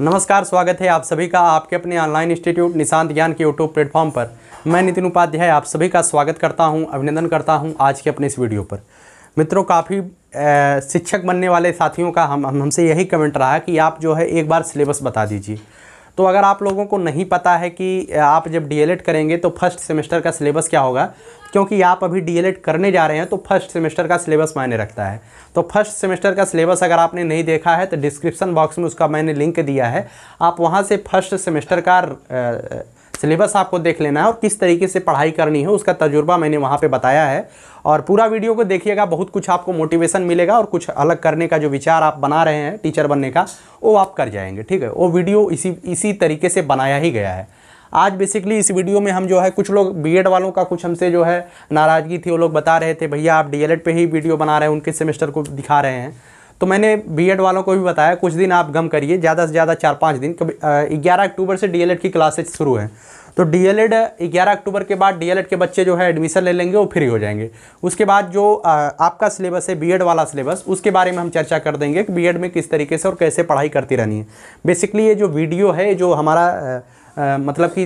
नमस्कार स्वागत है आप सभी का आपके अपने ऑनलाइन इंस्टीट्यूट निशांत ज्ञान के यूट्यूब प्लेटफॉर्म पर मैं नितिन उपाध्याय आप सभी का स्वागत करता हूं अभिनंदन करता हूं आज के अपने इस वीडियो पर मित्रों काफ़ी शिक्षक बनने वाले साथियों का हम हमसे यही कमेंट रहा कि आप जो है एक बार सिलेबस बता दीजिए तो अगर आप लोगों को नहीं पता है कि आप जब डी करेंगे तो फर्स्ट सेमेस्टर का सिलेबस क्या होगा क्योंकि आप अभी डी करने जा रहे हैं तो फर्स्ट सेमेस्टर का सिलेबस मायने रखता है तो फर्स्ट सेमेस्टर का सिलेबस अगर आपने नहीं देखा है तो डिस्क्रिप्सन बॉक्स में उसका मैंने लिंक दिया है आप वहाँ से फर्स्ट सेमेस्टर का सिलेबस आपको देख लेना है और किस तरीके से पढ़ाई करनी है उसका तजुर्बा मैंने वहाँ पे बताया है और पूरा वीडियो को देखिएगा बहुत कुछ आपको मोटिवेशन मिलेगा और कुछ अलग करने का जो विचार आप बना रहे हैं टीचर बनने का वो आप कर जाएंगे ठीक है वो वीडियो इसी इसी तरीके से बनाया ही गया है आज बेसिकली इस वीडियो में हम जो है कुछ लोग बी वालों का कुछ हमसे जो है नाराज़गी थी वो लोग बता रहे थे भैया आप डी पे ही वीडियो बना रहे हैं उनके सेमेस्टर को दिखा रहे हैं तो मैंने बीएड वालों को भी बताया कुछ दिन आप गम करिए ज़्यादा से ज़्यादा चार पाँच दिन कभी ग्यारह अक्टूबर से डीएलएड की क्लासेज शुरू हैं तो डीएलएड 11 अक्टूबर के बाद डीएलएड के बच्चे जो है एडमिशन ले लेंगे वो फ्री हो जाएंगे उसके बाद जो आपका सिलेबस है बीएड वाला सिलेबस उसके बारे में हम चर्चा कर देंगे कि बीएड में किस तरीके से और कैसे पढ़ाई करती रहनी है बेसिकली ये जो वीडियो है जो हमारा आ, मतलब कि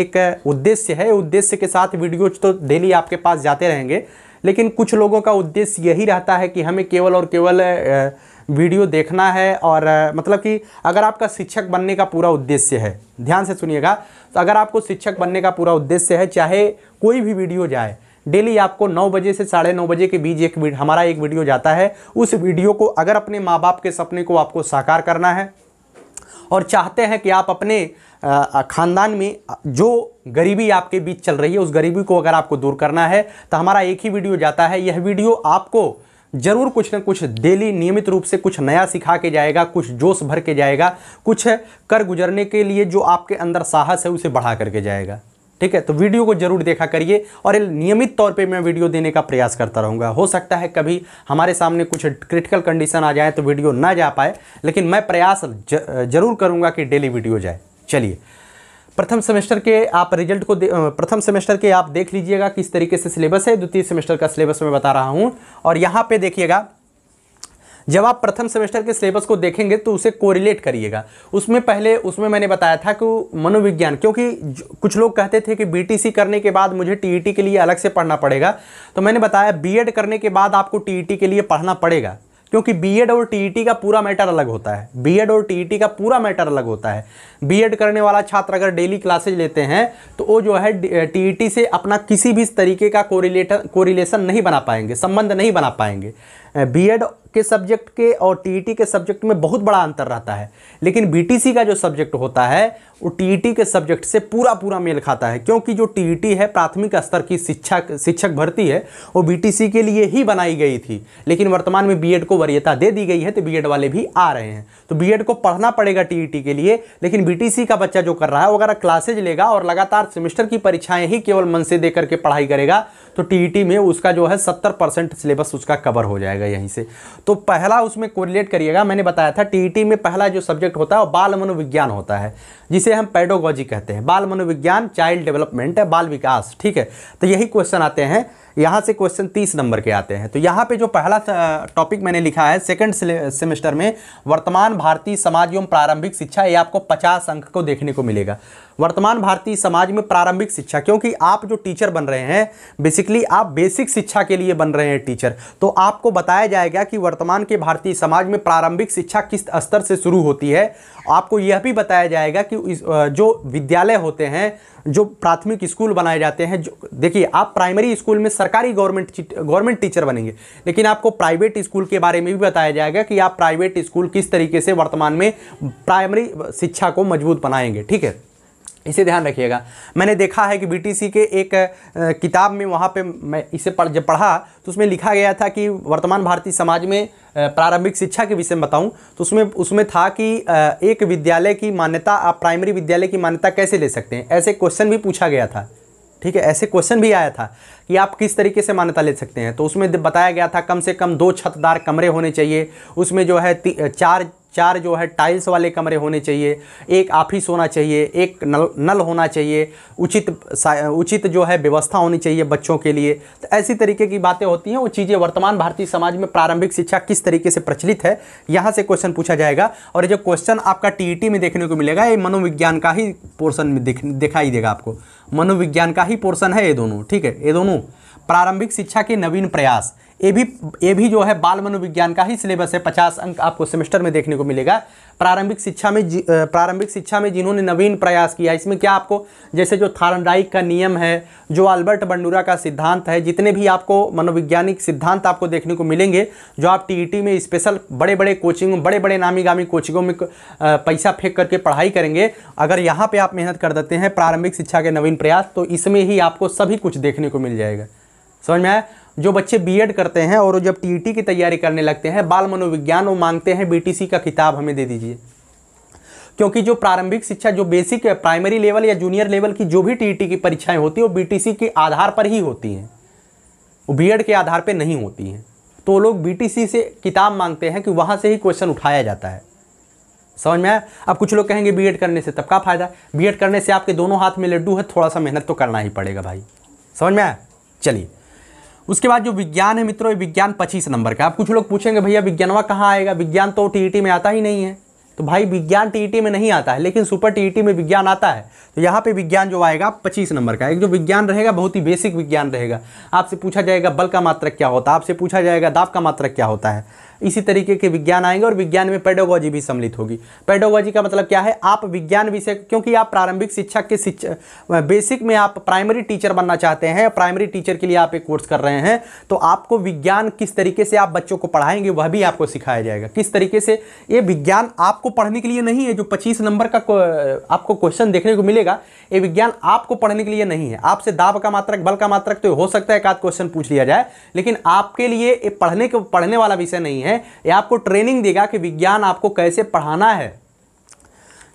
एक उद्देश्य है उद्देश्य के साथ वीडियो तो डेली आपके पास जाते रहेंगे लेकिन कुछ लोगों का उद्देश्य यही रहता है कि हमें केवल और केवल वीडियो देखना है और मतलब कि अगर आपका शिक्षक बनने का पूरा उद्देश्य है ध्यान से सुनिएगा तो अगर आपको शिक्षक बनने का पूरा उद्देश्य है चाहे कोई भी वीडियो जाए डेली आपको नौ बजे से साढ़े नौ बजे के बीच एक हमारा एक वीडियो जाता है उस वीडियो को अगर अपने माँ बाप के सपने को आपको साकार करना है और चाहते हैं कि आप अपने ख़ानदान में जो गरीबी आपके बीच चल रही है उस गरीबी को अगर आपको दूर करना है तो हमारा एक ही वीडियो जाता है यह वीडियो आपको ज़रूर कुछ ना कुछ डेली नियमित रूप से कुछ नया सिखा के जाएगा कुछ जोश भर के जाएगा कुछ कर गुजरने के लिए जो आपके अंदर साहस है उसे बढ़ा करके जाएगा ठीक है तो वीडियो को जरूर देखा करिए और नियमित तौर पे मैं वीडियो देने का प्रयास करता रहूँगा हो सकता है कभी हमारे सामने कुछ क्रिटिकल कंडीशन आ जाए तो वीडियो ना जा पाए लेकिन मैं प्रयास जरूर करूँगा कि डेली वीडियो जाए चलिए प्रथम सेमेस्टर के आप रिजल्ट को प्रथम सेमेस्टर के आप देख लीजिएगा किस तरीके से सिलेबस है द्वितीय सेमेस्टर का सिलेबस मैं बता रहा हूँ और यहाँ पर देखिएगा जब आप प्रथम सेमेस्टर के सिलेबस को देखेंगे तो उसे कोरिलेट करिएगा उसमें पहले उसमें मैंने बताया था कि मनोविज्ञान क्योंकि कुछ लोग कहते थे कि बीटीसी करने के बाद मुझे टीईटी e के लिए अलग से पढ़ना पड़ेगा तो मैंने बताया बीएड करने के बाद आपको टीईटी e के लिए पढ़ना पड़ेगा क्योंकि बीएड और टीईटी e का पूरा मैटर अलग होता है बीएड और टीईटी का पूरा मैटर अलग होता है बीएड करने वाला छात्र अगर डेली क्लासेज लेते हैं तो वो जो है टीईटी से अपना किसी भी तरीके का कोरिलेटर कोरिलेशन नहीं बना पाएंगे संबंध नहीं बना पाएंगे बीएड के सब्जेक्ट के और टीईटी e के सब्जेक्ट में बहुत बड़ा अंतर रहता है लेकिन बीटीसी का जो सब्जेक्ट होता है वो टीईटी e के सब्जेक्ट से पूरा पूरा मेल खाता है क्योंकि जो टीईटी e है प्राथमिक स्तर की शिक्षा शिक्षक भर्ती है वो बीटीसी के लिए ही बनाई गई थी लेकिन वर्तमान में बीएड को वरीयता दे दी गई है तो एड वाले भी आ रहे हैं तो एड को पढ़ना पड़ेगा टी के लिए लेकिन सी का बच्चा जो कर रहा है वो अगर क्लासेज लेगा और लगातार सेमिस्टर की परीक्षाएँ ही केवल मन से दे करके पढ़ाई करेगा तो टी e में उसका जो है सत्तर परसेंट सिलेबस उसका कवर हो जाएगा यहीं से तो पहला उसमें कोरिलेट करिएगा मैंने बताया था टी e में पहला जो सब्जेक्ट होता है वो बाल मनोविज्ञान होता है जिसे हम पेडोगॉजी कहते हैं बाल मनोविज्ञान चाइल्ड डेवलपमेंट है बाल विकास ठीक है तो यही क्वेश्चन आते हैं यहाँ से क्वेश्चन तीस नंबर के आते हैं तो यहाँ पे जो पहला टॉपिक मैंने लिखा है सेकंड सेमेस्टर में वर्तमान भारतीय समाज एवं प्रारंभिक शिक्षा ये आपको पचास अंक को देखने को मिलेगा वर्तमान भारतीय समाज में प्रारंभिक शिक्षा क्योंकि आप जो टीचर बन रहे हैं बेसिकली आप बेसिक शिक्षा के लिए बन रहे हैं टीचर तो आपको बताया जाएगा कि वर्तमान के भारतीय समाज में प्रारंभिक शिक्षा किस स्तर से शुरू होती है आपको यह भी बताया जाएगा कि जो विद्यालय होते हैं जो प्राथमिक स्कूल बनाए जाते हैं जो देखिए आप प्राइमरी स्कूल में सरकारी गवर्नमेंट गवर्नमेंट टीचर बनेंगे लेकिन आपको प्राइवेट स्कूल के बारे में भी बताया जाएगा कि आप प्राइवेट स्कूल किस तरीके से वर्तमान में प्राइमरी शिक्षा को मजबूत बनाएंगे ठीक है इसे ध्यान रखिएगा मैंने देखा है कि बीटीसी के एक किताब में वहाँ पे मैं इसे पढ़ जब पढ़ा तो उसमें लिखा गया था कि वर्तमान भारतीय समाज में प्रारंभिक शिक्षा के विषय में बताऊँ तो उसमें उसमें था कि एक विद्यालय की मान्यता आप प्राइमरी विद्यालय की मान्यता कैसे ले सकते हैं ऐसे क्वेश्चन भी पूछा गया था ठीक है ऐसे क्वेश्चन भी आया था कि आप किस तरीके से मान्यता ले सकते हैं तो उसमें बताया गया था कम से कम दो छतदार कमरे होने चाहिए उसमें जो है चार चार जो है टाइल्स वाले कमरे होने चाहिए एक ऑफिस होना चाहिए एक नल नल होना चाहिए उचित उचित जो है व्यवस्था होनी चाहिए बच्चों के लिए तो ऐसी तरीके की बातें होती हैं वो चीज़ें वर्तमान भारतीय समाज में प्रारंभिक शिक्षा किस तरीके से प्रचलित है यहाँ से क्वेश्चन पूछा जाएगा और जो क्वेश्चन आपका टी e में देखने को मिलेगा ये मनोविज्ञान का ही पोर्सन में दिखाई देगा आपको मनोविज्ञान का ही पोर्सन है ये दोनों ठीक है ये दोनों प्रारंभिक शिक्षा के नवीन प्रयास ये भी ये भी जो है बाल मनोविज्ञान का ही सिलेबस है पचास अंक आपको सेमेस्टर में देखने को मिलेगा प्रारंभिक शिक्षा में प्रारंभिक शिक्षा में जिन्होंने नवीन प्रयास किया इसमें क्या आपको जैसे जो थारनडाइक का नियम है जो अल्बर्ट बंडूरा का सिद्धांत है जितने भी आपको मनोविज्ञानिक सिद्धांत आपको देखने को मिलेंगे जो आप टी में स्पेशल बड़े बड़े कोचिंग बड़े बड़े नामी गामी कोचिंगों में पैसा फेंक करके पढ़ाई करेंगे अगर यहाँ पर आप मेहनत कर देते हैं प्रारंभिक शिक्षा के नवीन प्रयास तो इसमें ही आपको सभी कुछ देखने को मिल जाएगा समझ में आया जो बच्चे बीएड करते हैं और जब टी e की तैयारी करने लगते हैं बाल मनोविज्ञान वो मांगते हैं बीटीसी का किताब हमें दे दीजिए क्योंकि जो प्रारंभिक शिक्षा जो बेसिक प्राइमरी लेवल या जूनियर लेवल की जो भी टीटी e की परीक्षाएं होती है वो बीटीसी के आधार पर ही होती हैं वो बीएड के आधार पर नहीं होती हैं तो लोग बीटीसी से किताब मांगते हैं कि वहाँ से ही क्वेश्चन उठाया जाता है समझ में आया अब कुछ लोग कहेंगे बीएड करने से तब का फ़ायदा बीएड करने से आपके दोनों हाथ में लड्डू है थोड़ा सा मेहनत तो करना ही पड़ेगा भाई समझ में आया चलिए उसके बाद जो विज्ञान है मित्रों विज्ञान पच्चीस नंबर का आप कुछ लोग पूछेंगे भैया विज्ञानवा कहाँ आएगा विज्ञान तो टी में आता ही नहीं है तो भाई विज्ञान टीईटी में नहीं आता है लेकिन सुपर टीईटी में विज्ञान आता है तो यहाँ पे विज्ञान जो आएगा पच्चीस नंबर का एक जो विज्ञान रहेगा बहुत ही बेसिक विज्ञान रहेगा आपसे पूछा जाएगा बल का मात्रक क्या होता है आपसे पूछा जाएगा दाब का मात्रक क्या होता है इसी तरीके के विज्ञान आएंगे और विज्ञान में पेडोगॉजी भी सम्मिलित होगी पेडोगॉजी का मतलब क्या है आप विज्ञान विषय क्योंकि आप प्रारंभिक शिक्षा के शिक्षा बेसिक में आप प्राइमरी टीचर बनना चाहते हैं प्राइमरी टीचर के लिए आप एक कोर्स कर रहे हैं तो आपको विज्ञान किस तरीके से आप बच्चों को पढ़ाएंगे वह भी आपको सिखाया जाएगा किस तरीके से ये विज्ञान आपको पढ़ने के लिए नहीं है जो 25 नंबर का आपको क्वेश्चन देखने को मिलेगा ये विज्ञान आपको पढ़ने के लिए नहीं है आपसे दाब का मात्रक बल का मात्रक तो हो सकता है एक आध क्वेश्चन पूछ लिया जाए लेकिन आपके लिए ये पढ़ने के पढ़ने वाला विषय नहीं है ये आपको ट्रेनिंग देगा कि विज्ञान आपको कैसे पढ़ाना है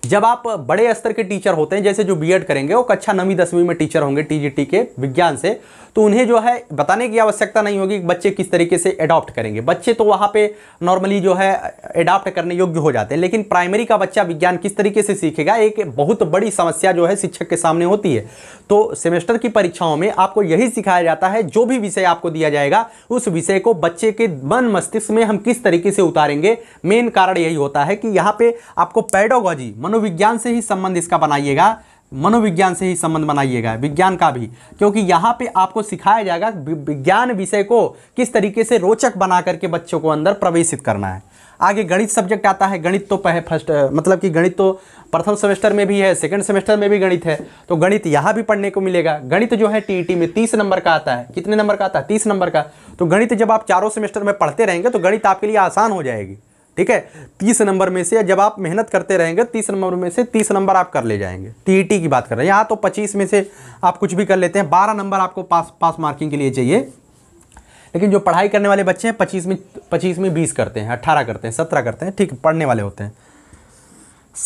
जब आप बड़े स्तर के टीचर होते हैं जैसे जो बीएड करेंगे वो कक्षा नवीं दसवीं में टीचर होंगे टीजीटी के विज्ञान से तो उन्हें जो है बताने की आवश्यकता नहीं होगी कि बच्चे किस तरीके से अडॉप्ट करेंगे बच्चे तो वहाँ पे नॉर्मली जो है अडॉप्ट करने योग्य हो जाते हैं लेकिन प्राइमरी का बच्चा विज्ञान किस तरीके से सीखेगा एक बहुत बड़ी समस्या जो है शिक्षक के सामने होती है तो सेमेस्टर की परीक्षाओं में आपको यही सिखाया जाता है जो भी विषय आपको दिया जाएगा उस विषय को बच्चे के मन मस्तिष्क में हम किस तरीके से उतारेंगे मेन कारण यही होता है कि यहाँ पर आपको पैडोगॉजी मनो मनोविज्ञान से ही संबंध इसका बनाइएगा मनोविज्ञान से ही संबंध बनाइएगा विज्ञान का भी क्योंकि यहाँ पे आपको सिखाया जाएगा विज्ञान विषय को किस तरीके से रोचक बना करके बच्चों को अंदर प्रवेशित करना है आगे गणित सब्जेक्ट आता है गणित तो पहले फर्स्ट मतलब कि गणित तो प्रथम सेमेस्टर में भी है सेकंड सेमेस्टर में भी गणित है तो गणित यहाँ भी पढ़ने को मिलेगा गणित जो है टी में तीस नंबर का आता है कितने नंबर का आता है तीस नंबर का तो गणित जब आप चारों सेमेस्टर में पढ़ते रहेंगे तो गणित आपके लिए आसान हो जाएगी ठीक है तीस नंबर में से जब आप मेहनत करते रहेंगे तीस नंबर में से तीस नंबर आप कर ले जाएंगे टीईटी e की बात कर रहे हैं यहाँ तो पच्चीस में से आप कुछ भी कर लेते हैं बारह नंबर आपको पास पास मार्किंग के लिए चाहिए लेकिन जो पढ़ाई करने वाले बच्चे हैं पच्चीस में पच्चीस में बीस करते हैं अट्ठारह करते हैं सत्रह करते हैं ठीक पढ़ने वाले होते हैं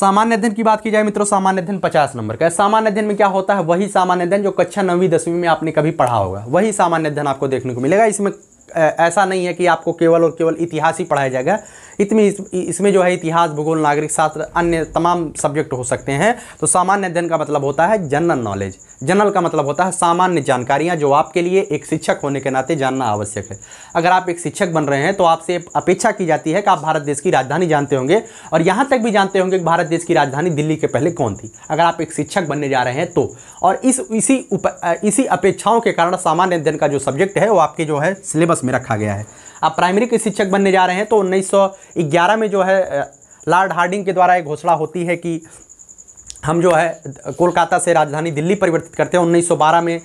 सामान्य अध्ययन की बात की जाए मित्रों सामान्य अध्ययन पचास नंबर का है सामान्य अध्ययन में क्या होता है वही सामान्य अध्ययन जो कक्षा नवीं दसवीं में आपने कभी पढ़ा होगा वही सामान्य अध्ययन आपको देखने को मिलेगा इसमें ऐसा नहीं है कि आपको केवल और केवल इतिहास ही पढ़ाया जाएगा इतनी इस, इसमें जो है इतिहास भूगोल नागरिक शास्त्र अन्य तमाम सब्जेक्ट हो सकते हैं तो सामान्य अध्ययन का मतलब होता है जनरल नॉलेज जनरल का मतलब होता है सामान्य जानकारियाँ जो आपके लिए एक शिक्षक होने के नाते जानना आवश्यक है अगर आप एक शिक्षक बन रहे हैं तो आपसे अपेक्षा की जाती है कि आप भारत देश की राजधानी जानते होंगे और यहाँ तक भी जानते होंगे कि भारत देश की राजधानी दिल्ली के पहले कौन थी अगर आप एक शिक्षक बनने जा रहे हैं तो और इस इसी उप, इसी अपेक्षाओं के कारण सामान्य अध्ययन का जो सब्जेक्ट है वो आपके जो है सिलेबस में रखा गया है आप प्राइमरी के शिक्षक बनने जा रहे हैं तो 1911 में जो है लॉर्ड हार्डिंग के द्वारा एक घोषणा होती है कि हम जो है कोलकाता से राजधानी दिल्ली परिवर्तित करते हैं 1912 में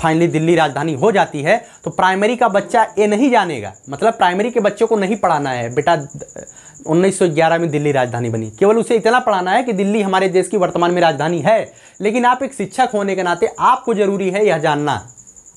फाइनली दिल्ली राजधानी हो जाती है तो प्राइमरी का बच्चा ये नहीं जानेगा मतलब प्राइमरी के बच्चों को नहीं पढ़ाना है बेटा 1911 में दिल्ली राजधानी बनी केवल उसे इतना पढ़ाना है कि दिल्ली हमारे देश की वर्तमान में राजधानी है लेकिन आप एक शिक्षक होने के नाते आपको ज़रूरी है यह जानना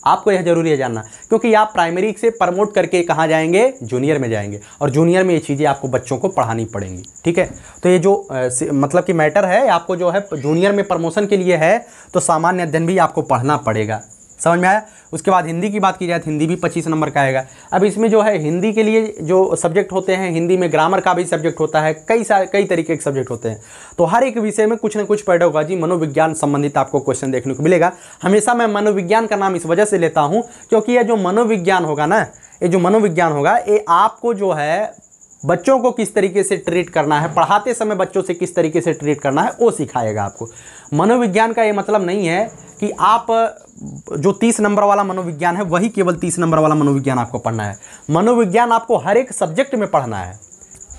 आपको यह जरूरी है जानना क्योंकि आप प्राइमरी से प्रमोट करके कहाँ जाएंगे जूनियर में जाएंगे और जूनियर में ये चीज़ें आपको बच्चों को पढ़ानी पड़ेंगी ठीक है तो ये जो आ, मतलब कि मैटर है आपको जो है जूनियर में प्रमोशन के लिए है तो सामान्य अध्ययन भी आपको पढ़ना पड़ेगा समझ में आया उसके बाद हिंदी की बात की जाए तो हिंदी भी पच्चीस नंबर का आएगा अब इसमें जो है हिंदी के लिए जो सब्जेक्ट होते हैं हिंदी में ग्रामर का भी सब्जेक्ट होता है कई सारे कई तरीके के सब्जेक्ट होते हैं तो हर एक विषय में कुछ ना कुछ पेडोलॉजी मनोविज्ञान संबंधित आपको क्वेश्चन देखने को मिलेगा हमेशा मैं मनोविज्ञान का नाम इस वजह से लेता हूँ क्योंकि यह जो मनोविज्ञान होगा ना ये जो मनोविज्ञान होगा ये आपको जो है बच्चों को किस तरीके से ट्रीट करना है पढ़ाते समय बच्चों से किस तरीके से ट्रीट करना है वो सिखाएगा आपको मनोविज्ञान का ये मतलब नहीं है कि आप जो तीस नंबर वाला मनोविज्ञान है वही केवल तीस नंबर वाला मनोविज्ञान आपको पढ़ना है मनोविज्ञान आपको हर एक सब्जेक्ट में पढ़ना है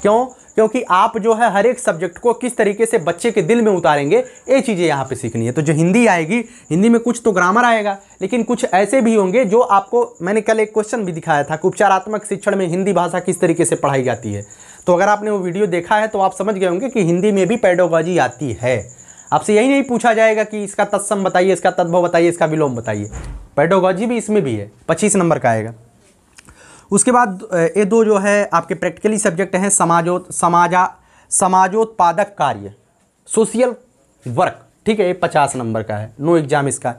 क्यों क्योंकि आप जो है हर एक सब्जेक्ट को किस तरीके से बच्चे के दिल में उतारेंगे ये चीज़ें यहाँ पे सीखनी है तो जो हिंदी आएगी हिंदी में कुछ तो ग्रामर आएगा लेकिन कुछ ऐसे भी होंगे जो आपको मैंने कल एक क्वेश्चन भी दिखाया था कि उपचारात्मक शिक्षण में हिंदी भाषा किस तरीके से पढ़ाई जाती है तो अगर आपने वो वीडियो देखा है तो आप समझ गए होंगे कि हिंदी में भी पेडोलॉजी आती है आपसे यही नहीं पूछा जाएगा कि इसका तत्सम बताइए इसका तद्भव बताइए इसका विलोम बताइए पेडोगॉजी भी इसमें भी है पच्चीस नंबर का आएगा उसके बाद ये दो जो है आपके प्रैक्टिकली सब्जेक्ट हैं समाजो समाजा समाजोत्पादक कार्य सोशल वर्क ठीक है ये पचास नंबर का है नो एग्जाम इसका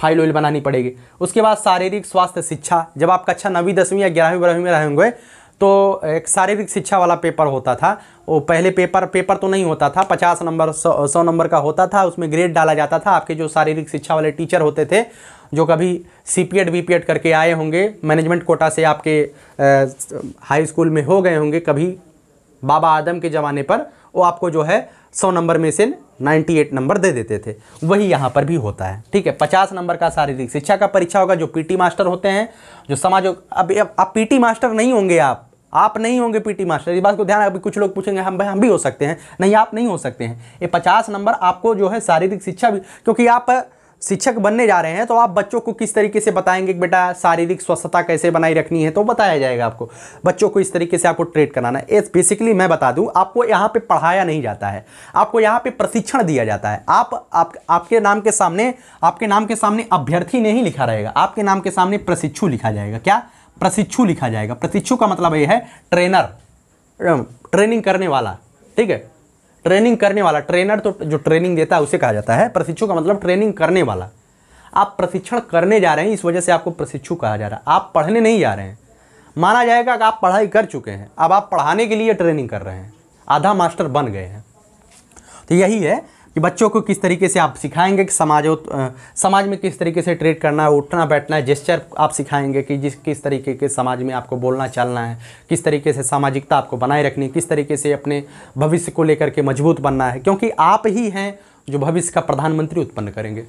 फाइल वाइल बनानी पड़ेगी उसके बाद शारीरिक स्वास्थ्य शिक्षा जब आप कक्षा अच्छा नवीं दसवीं या ग्यारहवीं बारहवीं में रहेंगे तो एक शारीरिक शिक्षा वाला पेपर होता था वो पहले पेपर पेपर तो नहीं होता था पचास नंबर सौ सौ नंबर का होता था उसमें ग्रेड डाला जाता था आपके जो शारीरिक शिक्षा वाले टीचर होते थे जो कभी C P Ed V P Ed करके आए होंगे मैनेजमेंट कोटा से आपके हाई स्कूल में हो गए होंगे कभी बाबा आदम के ज़माने पर वो आपको जो है सौ नंबर में से 98 नंबर दे देते थे वही यहाँ पर भी होता है ठीक है 50 नंबर का शारीरिक शिक्षा का परीक्षा होगा जो पीटी मास्टर होते हैं जो समाज अब आप पीटी मास्टर नहीं होंगे आप आप नहीं होंगे पीटी मास्टर इस बात को ध्यान अभी कुछ लोग पूछेंगे हम भाई हम भी हो सकते हैं नहीं आप नहीं हो सकते हैं ये पचास नंबर आपको जो है शारीरिक शिक्षा भी क्योंकि आप शिक्षक बनने जा रहे हैं तो आप बच्चों को किस तरीके से बताएंगे कि बेटा शारीरिक स्वस्थता कैसे बनाई रखनी है तो बताया जाएगा आपको बच्चों को इस तरीके से आपको ट्रेड कराना है बेसिकली मैं बता दूं आपको यहाँ पे पढ़ाया नहीं जाता है आपको यहाँ पे प्रशिक्षण दिया जाता है आप, आप आपके नाम के सामने आपके नाम के सामने अभ्यर्थी नहीं लिखा रहेगा आपके नाम के सामने प्रशिक्षु लिखा जाएगा क्या प्रशिक्षु लिखा जाएगा प्रशिक्षु का मतलब ये है ट्रेनर ट्रेनिंग करने वाला ठीक है ट्रेनिंग करने वाला ट्रेनर तो जो ट्रेनिंग देता है उसे कहा जाता है प्रशिक्षु का मतलब ट्रेनिंग करने वाला आप प्रशिक्षण करने जा रहे हैं इस वजह से आपको प्रशिक्षु कहा जा रहा है आप पढ़ने नहीं जा रहे हैं माना जाएगा कि आप पढ़ाई कर चुके हैं अब आप पढ़ाने के लिए ट्रेनिंग कर रहे हैं आधा मास्टर बन गए हैं तो यही है कि बच्चों को किस तरीके से आप सिखाएंगे कि समाज समाज में किस तरीके से ट्रीट करना है उठना बैठना है जेस्चर आप सिखाएंगे कि जिस किस तरीके के समाज में आपको बोलना चलना है किस तरीके से सामाजिकता आपको बनाए रखनी है किस तरीके से अपने भविष्य को लेकर के मजबूत बनना है क्योंकि आप ही हैं जो भविष्य का प्रधानमंत्री उत्पन्न करेंगे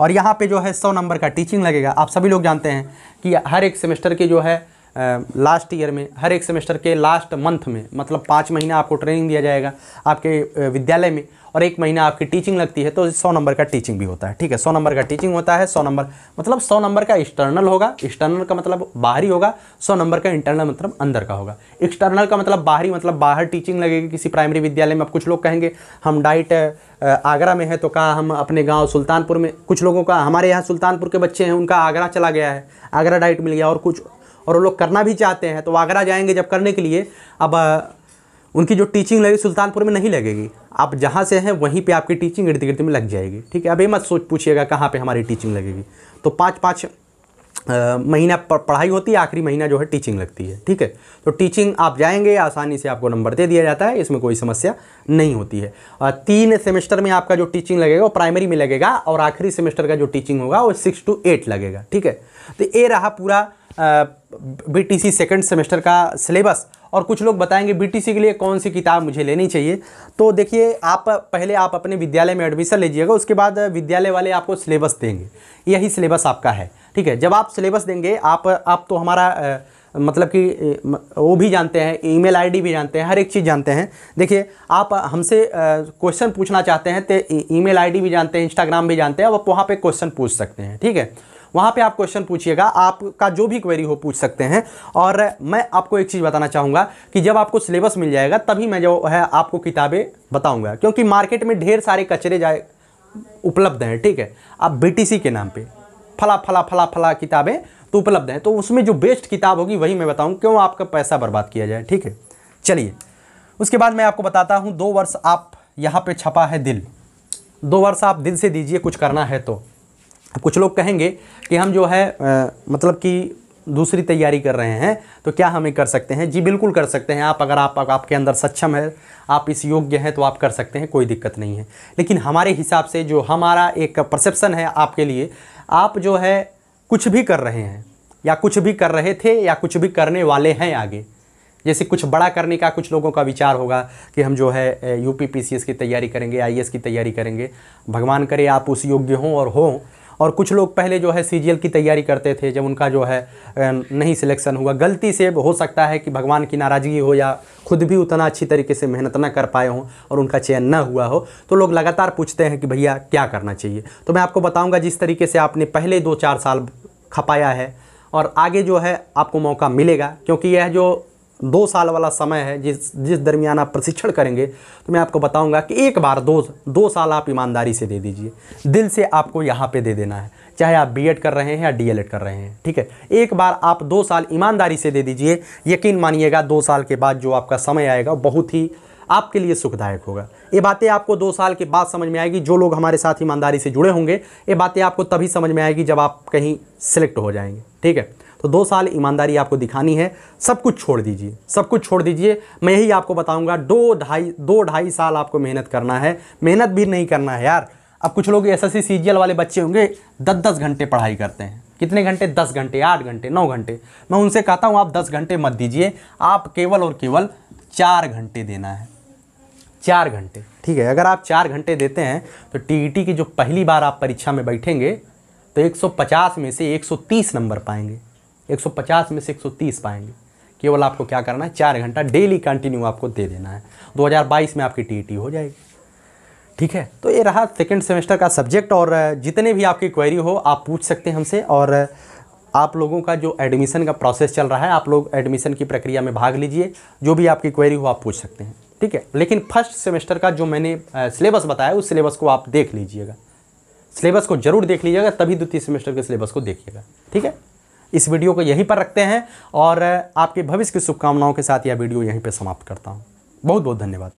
और यहाँ पर जो है सौ नंबर का टीचिंग लगेगा आप सभी लोग जानते हैं कि हर एक सेमेस्टर के जो है लास्ट ईयर में हर एक सेमेस्टर के लास्ट मंथ में मतलब पाँच महीना आपको ट्रेनिंग दिया जाएगा आपके विद्यालय में और एक महीना आपकी टीचिंग लगती है तो सौ नंबर का टीचिंग भी होता है ठीक है सौ नंबर का टीचिंग होता है सौ नंबर मतलब सौ नंबर का एक्सटर्नल होगा एक्सटर्नल का मतलब बाहरी होगा सौ नंबर का इंटरनल मतलब अंदर का होगा एक्सटर्नल का मतलब बाहरी मतलब बाहर टीचिंग लगेगी किसी प्राइमरी विद्यालय में अब कुछ लोग कहेंगे हम डाइट आगरा में है तो कहा हम अपने गाँव सुल्तानपुर में कुछ लोगों का हमारे यहाँ सुल्तानपुर के बच्चे हैं उनका आगरा चला गया है आगरा डाइट मिल गया और कुछ और वो लोग करना भी चाहते हैं तो आगरा जाएंगे जब करने के लिए अब उनकी जो टीचिंग लगेगी सुल्तानपुर में नहीं लगेगी आप जहाँ से हैं वहीं पे आपकी टीचिंग इर्द गिर्द में लग जाएगी ठीक है अब ये मत सोच पूछिएगा कहाँ पे हमारी टीचिंग लगेगी तो पाँच पाँच महीना पढ़ाई होती है आखिरी महीना जो है टीचिंग लगती है ठीक है तो टीचिंग आप जाएंगे आसानी से आपको नंबर दे दिया जाता है इसमें कोई समस्या नहीं होती है आ, तीन सेमेस्टर में आपका जो टीचिंग लगेगा वो प्राइमरी में लगेगा और आखिरी सेमेस्टर का जो टीचिंग होगा वो सिक्स टू एट लगेगा ठीक है तो ये रहा पूरा B T C second semester का सिलेबस और कुछ लोग बताएंगे बीटीसी के लिए कौन सी किताब मुझे लेनी चाहिए तो देखिए आप पहले आप अपने विद्यालय में एडमिशन लीजिएगा उसके बाद विद्यालय वाले आपको सिलेबस देंगे यही सिलेबस आपका है ठीक है जब आप सिलेबस देंगे आप आप तो हमारा आ, मतलब कि वो भी जानते हैं ईमेल आईडी भी जानते हैं हर एक चीज़ जानते हैं देखिए आप हमसे क्वेश्चन पूछना चाहते हैं तो ईमेल आईडी भी जानते हैं इंस्टाग्राम भी जानते हैं आप वहाँ पर क्वेश्चन पूछ सकते हैं ठीक है वहाँ पे आप क्वेश्चन पूछिएगा आपका जो भी क्वेरी हो पूछ सकते हैं और मैं आपको एक चीज़ बताना चाहूँगा कि जब आपको सिलेबस मिल जाएगा तभी मैं जो है आपको किताबें बताऊँगा क्योंकि मार्केट में ढेर सारे कचरे जाए उपलब्ध हैं ठीक है आप बी के नाम पर फला फला फला फला किताबें तो उपलब्ध हैं तो उसमें जो बेस्ट किताब होगी वही मैं बताऊँ क्यों आपका पैसा बर्बाद किया जाए ठीक है चलिए उसके बाद मैं आपको बताता हूँ दो वर्ष आप यहाँ पर छपा है दिल दो वर्ष आप दिल से दीजिए कुछ करना है तो कुछ लोग कहेंगे कि हम जो है आ, मतलब कि दूसरी तैयारी कर रहे हैं तो क्या हमें कर सकते हैं जी बिल्कुल कर सकते हैं आप अगर आप, आप आपके अंदर सक्षम है आप इस योग्य हैं तो आप कर सकते हैं कोई दिक्कत नहीं है लेकिन हमारे हिसाब से जो हमारा एक परसेप्शन है आपके लिए आप जो है कुछ भी कर रहे हैं या कुछ भी कर रहे थे या कुछ भी करने वाले हैं आगे जैसे कुछ बड़ा करने का कुछ लोगों का विचार होगा कि हम जो है यू पी की तैयारी करेंगे आई की तैयारी करेंगे भगवान करे आप उस योग्य हों और हों और कुछ लोग पहले जो है सी की तैयारी करते थे जब उनका जो है नहीं सिलेक्शन हुआ गलती से हो सकता है कि भगवान की नाराज़गी हो या खुद भी उतना अच्छी तरीके से मेहनत ना कर पाए हों और उनका चयन ना हुआ हो तो लोग लगातार पूछते हैं कि भैया क्या करना चाहिए तो मैं आपको बताऊँगा जिस तरीके से आपने पहले दो चार साल खपाया है और आगे जो है आपको मौका मिलेगा क्योंकि यह जो दो साल वाला समय है जिस जिस दरमियान आप प्रशिक्षण करेंगे तो मैं आपको बताऊंगा कि एक बार दो दो साल आप ईमानदारी से दे दीजिए दिल से आपको यहाँ पे दे देना है चाहे आप बीएड कर रहे हैं या डीएलएड कर रहे हैं ठीक है एक बार आप दो साल ईमानदारी से दे दीजिए यकीन मानिएगा दो साल के बाद जो आपका समय आएगा बहुत ही आपके लिए सुखदायक होगा ये बातें आपको दो साल के बाद समझ में आएगी जो लोग हमारे साथ ईमानदारी से जुड़े होंगे ये बातें आपको तभी समझ में आएगी जब आप कहीं सेलेक्ट हो जाएंगे ठीक है तो दो साल ईमानदारी आपको दिखानी है सब कुछ छोड़ दीजिए सब कुछ छोड़ दीजिए मैं यही आपको बताऊंगा दो ढाई दो ढाई साल आपको मेहनत करना है मेहनत भी नहीं करना है यार अब कुछ लोग एस एस वाले बच्चे होंगे दस दस घंटे पढ़ाई करते हैं कितने घंटे दस घंटे आठ घंटे नौ घंटे मैं उनसे कहता हूँ आप दस घंटे मत दीजिए आप केवल और केवल चार घंटे देना है चार घंटे ठीक है अगर आप चार घंटे देते हैं तो टी की जो पहली बार आप परीक्षा में बैठेंगे तो 150 में से 130 नंबर पाएंगे 150 में से 130 पाएंगे केवल आपको क्या करना है चार घंटा डेली कंटिन्यू आपको दे देना है 2022 में आपकी टी हो जाएगी ठीक है तो ये रहा सेकेंड सेमेस्टर का सब्जेक्ट और जितने भी आपकी क्वेरी हो आप पूछ सकते हैं हमसे और आप लोगों का जो एडमिशन का प्रोसेस चल रहा है आप लोग एडमिशन की प्रक्रिया में भाग लीजिए जो भी आपकी क्वेरी हो आप पूछ सकते हैं ठीक है लेकिन फर्स्ट सेमेस्टर का जो मैंने सिलेबस बताया उस सिलेबस को आप देख लीजिएगा सिलेबस को जरूर देख लीजिएगा तभी द्वितीय सेमेस्टर के सिलेबस को देखिएगा ठीक है इस वीडियो को यहीं पर रखते हैं और आपके भविष्य की शुभकामनाओं के साथ यह वीडियो यहीं पर समाप्त करता हूँ बहुत बहुत धन्यवाद